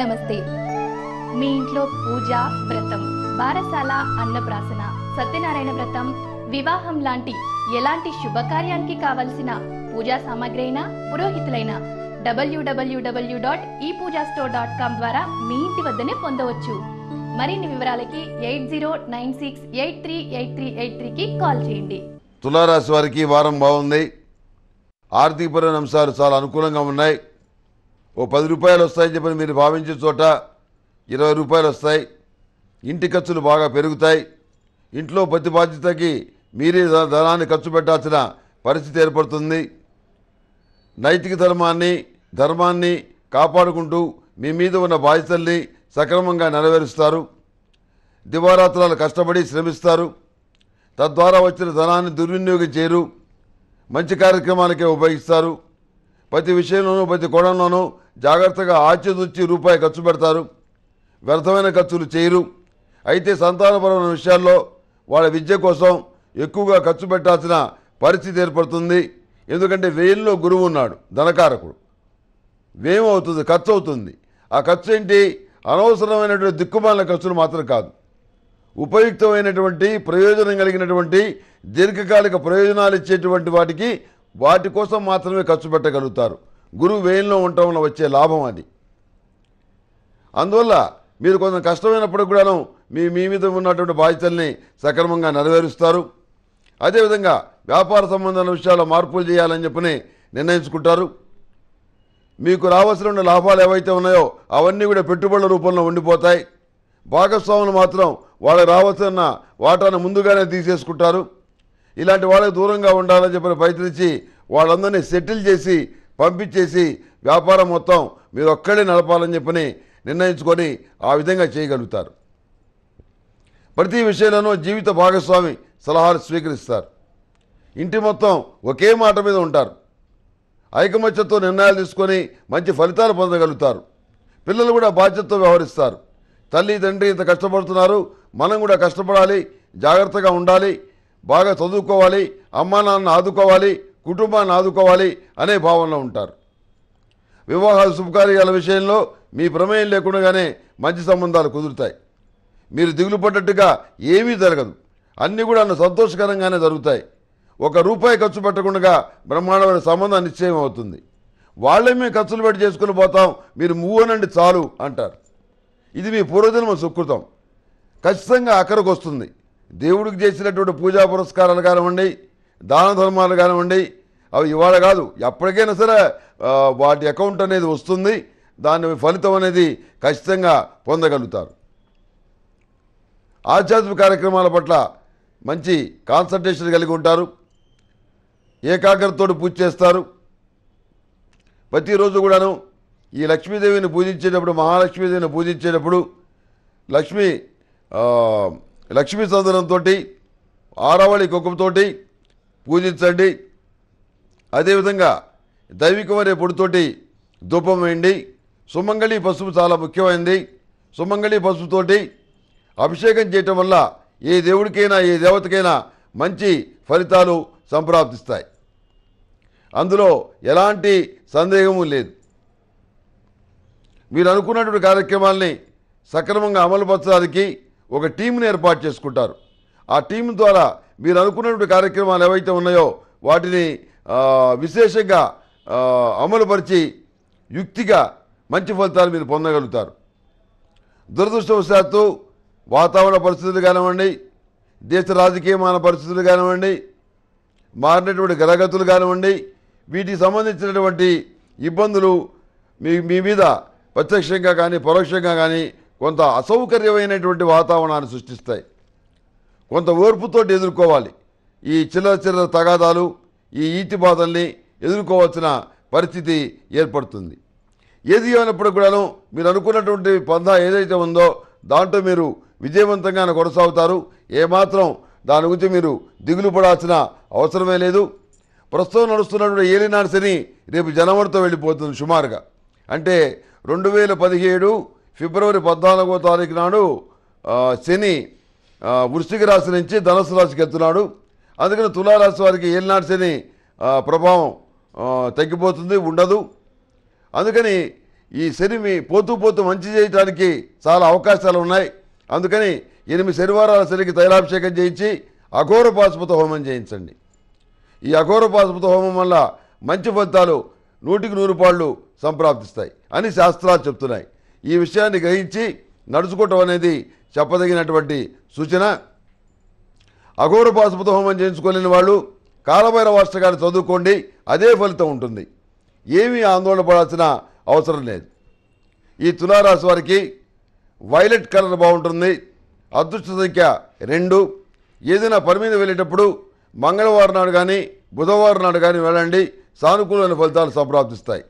నమస్తే మీ ఇంట్లో పూజ వ్రతం బారసాల అన్నప్రాసన సత్యనారాయణ వ్రతం వివాహం లాంటి ఎలాంటి శుభకార్యానికి కావలసిన పూజా సామాగ్రి అయినా పురోహితులైన డబ్ల్యూడబ్ల్యూడబ్ల్యూ డాట్ ఈ పూజా స్టోర్ డాట్ కామ్ ద్వారా మీ ఇంటి వద్దనే పొందవచ్చు మరిన్ని వివరాలకి eight zero nine six eight three eight three eight త్రీకి కాల్ చేయండి తులారాశి వారికి వారం బాగుంది ఆర్థికపరమైన అంశాలు చాలా అనుకూలంగా ఉన్నాయి ఓ పది రూపాయలు వస్తాయని చెప్పని మీరు భావించే చోట ఇరవై రూపాయలు వస్తాయి ఇంటి ఖర్చులు బాగా పెరుగుతాయి ఇంట్లో ప్రతి బాధ్యతకి మీరే ధనాన్ని ఖర్చు పెట్టాల్సిన పరిస్థితి ఏర్పడుతుంది నైతిక ధర్మాన్ని ధర్మాన్ని కాపాడుకుంటూ మీ మీద ఉన్న బాధ్యతల్ని సక్రమంగా నెరవేరుస్తారు దివారాత్రాలు కష్టపడి శ్రమిస్తారు తద్వారా వచ్చిన ధనాన్ని దుర్వినియోగం చేయరు మంచి కార్యక్రమాలకే ఉపయోగిస్తారు ప్రతి విషయంలోనూ ప్రతి కోణంలోనూ జాగ్రత్తగా ఆచితూచి రూపాయి ఖర్చు పెడతారు వ్యర్థమైన ఖర్చులు చేయరు అయితే సంతానపరమైన విషయాల్లో వాళ్ళ విద్య కోసం ఎక్కువగా ఖర్చు పెట్టాల్సిన పరిస్థితి ఏర్పడుతుంది ఎందుకంటే వేయంలో గురువు ఉన్నాడు ధనకారకుడు వ్యయం అవుతుంది ఖర్చు అవుతుంది ఆ ఖర్చు ఏంటి అనవసరమైనటువంటి దిక్కుమాలిన ఖర్చులు మాత్రం కాదు ఉపయుక్తమైనటువంటి ప్రయోజనం కలిగినటువంటి దీర్ఘకాలిక ప్రయోజనాలు ఇచ్చేటువంటి వాటికి వాటి కోసం మాత్రమే ఖర్చు పెట్టగలుగుతారు గురువు వేయంలో ఉండటం వల్ల వచ్చే లాభం అది అందువల్ల మీరు కొంచెం కష్టమైనప్పుడు కూడాను మీ మీ మీద ఉన్నటువంటి బాధ్యతల్ని సక్రమంగా నెరవేరుస్తారు అదేవిధంగా వ్యాపార సంబంధమైన విషయాల్లో మార్పులు చేయాలని చెప్పని నిర్ణయించుకుంటారు మీకు రావాల్సిన లాభాలు ఏవైతే ఉన్నాయో అవన్నీ కూడా పెట్టుబడుల రూపంలో ఉండిపోతాయి భాగస్వాములు మాత్రం వాళ్ళకి రావాల్సిన వాటాను ముందుగానే తీసేసుకుంటారు ఇలాంటి వాళ్ళకి దూరంగా ఉండాలని చెప్పిన ప్రయత్నించి వాళ్ళందరినీ సెటిల్ చేసి పంపించేసి వ్యాపారం మొత్తం మీరు ఒక్కడే నడపాలని చెప్పని నిర్ణయించుకొని ఆ విధంగా చేయగలుగుతారు ప్రతి విషయంలోనూ జీవిత భాగస్వామి సలహాలు స్వీకరిస్తారు ఇంటి మొత్తం ఒకే మాట మీద ఉంటారు ఐకమత్యంతో నిర్ణయాలు తీసుకొని మంచి ఫలితాలు పొందగలుగుతారు పిల్లలు కూడా బాధ్యతతో వ్యవహరిస్తారు తల్లి తండ్రి ఇంత కష్టపడుతున్నారు మనం కూడా కష్టపడాలి జాగ్రత్తగా ఉండాలి బాగా చదువుకోవాలి అమ్మా నాన్న ఆదుకోవాలి కుటుంబాన్ని ఆదుకోవాలి అనే భావనలో ఉంటారు వివాహాలు శుభకార్యాల విషయంలో మీ ప్రమేయం లేకుండానే మంచి సంబంధాలు కుదురుతాయి మీరు దిగులు పడ్డట్టుగా ఏమీ జరగదు అన్నీ కూడా సంతోషకరంగానే జరుగుతాయి ఒక రూపాయి ఖర్చు పెట్టకుండా బ్రహ్మాండమైన సంబంధం నిశ్చయం అవుతుంది వాళ్ళే మేము ఖర్చులు పెట్టి చేసుకుని పోతాం మీరు మూవనండి చాలు అంటారు ఇది మీ పూర్వజన్మ సుకృతం ఖచ్చితంగా అక్కడికి వస్తుంది దేవుడికి చేసినటువంటి పూజా పురస్కారాలు కానివ్వండి దాన ధర్మాలు కానివ్వండి అవి ఇవాళ కాదు ఎప్పటికైనా సరే వాటి అకౌంట్ అనేది వస్తుంది దాని ఫలితం అనేది ఖచ్చితంగా పొందగలుగుతారు ఆధ్యాత్మిక కార్యక్రమాల పట్ల మంచి కాన్సన్ట్రేషన్ కలిగి ఉంటారు ఏకాగ్రతతో పూజ చేస్తారు ప్రతిరోజు కూడాను ఈ లక్ష్మీదేవిని పూజించేటప్పుడు మహాలక్ష్మీదేవిని పూజించేటప్పుడు లక్ష్మి లక్ష్మీ చందనంతో ఆరావళి కుక్కతోటి పూజించండి అదేవిధంగా దైవికమనే పొడితోటి ధూపం వేయండి సుమంగళి పసుపు చాలా ముఖ్యమైనది సుమంగళి పసుపుతోటి అభిషేకం చేయటం వల్ల ఏ దేవుడికైనా ఏ దేవతకైనా మంచి ఫలితాలు సంప్రాప్తిస్తాయి అందులో ఎలాంటి సందేహము లేదు మీరు అనుకున్నటువంటి కార్యక్రమాల్ని సక్రమంగా అమలుపరచడానికి ఒక టీంని ఏర్పాటు చేసుకుంటారు ఆ టీం ద్వారా మీరు అనుకున్నటువంటి కార్యక్రమాలు ఏవైతే ఉన్నాయో వాటిని విశేషంగా అమలుపరిచి యుక్తిగా మంచి ఫలితాలు మీరు పొందగలుగుతారు దురదృష్టవశాత్తు వాతావరణ పరిస్థితులు కానివ్వండి దేశ రాజకీయమైన పరిస్థితులు కానివ్వండి మారినటువంటి గ్రహగతులు కానివ్వండి వీటికి సంబంధించినటువంటి ఇబ్బందులు మీ మీ మీద ప్రత్యక్షంగా కానీ పరోక్షంగా కానీ కొంత అసౌకర్యమైనటువంటి వాతావరణాన్ని సృష్టిస్తాయి కొంత ఓర్పుతో ఎదుర్కోవాలి ఈ చిల్లర చిల్లర తగాదాలు ఈ ఈటి బాధల్ని ఎదుర్కోవాల్సిన పరిస్థితి ఏర్పడుతుంది ఏది ఏమైనప్పుడు కూడాను మీరు అనుకున్నటువంటి పందా ఏదైతే ఉందో దాంట్లో మీరు విజయవంతంగా కొనసాగుతారు ఏమాత్రం దాని గురించి మీరు దిగులు పడాల్సిన అవసరమే లేదు ప్రస్తుతం నడుస్తున్నటువంటి ఏలినాడు శని రేపు జనవరితో వెళ్ళిపోతుంది సుమారుగా అంటే రెండు వేల పదిహేడు ఫిబ్రవరి పద్నాలుగో తారీఖు నాడు శని వృష్టిక రాశి నుంచి ధనుసు రాశికి ఎత్తున్నాడు అందుకని తులారాశి వారికి ఏలినాటి ప్రభావం తగ్గిపోతుంది ఉండదు అందుకని ఈ శని మీ పోతూ పోతూ మంచి చేయడానికి చాలా అవకాశాలు ఉన్నాయి అందుకని ఎనిమిది శనివారాల శనికి తైలాభిషేకం చేయించి అఘోర పాశుపత హోమం చేయించండి ఈ అఘోర పాశుపత హోమం వల్ల మంచి ఫలితాలు నూటికి నూరు పాళ్ళు సంప్రాప్తిస్తాయి అని శాస్త్రాలు చెప్తున్నాయి ఈ విషయాన్ని గ్రహించి నడుచుకోవటం అనేది చెప్పదగినటువంటి సూచన అఘోర పాసుపుతో హోమం చేయించుకోలేని వాళ్ళు కాలభైర గారు చదువుకోండి అదే ఫలితం ఉంటుంది ఏమీ ఆందోళన పడాల్సిన అవసరం లేదు ఈ తులారాశి వారికి వైలెట్ కలర్ బాగుంటుంది అదృష్ట సంఖ్య రెండు ఏదైనా పని మీద వెళ్ళేటప్పుడు మంగళవారం నాడు కానీ బుధవారం నాడు కానీ వెళ్ళండి సానుకూలమైన ఫలితాలు సంప్రాప్తిస్తాయి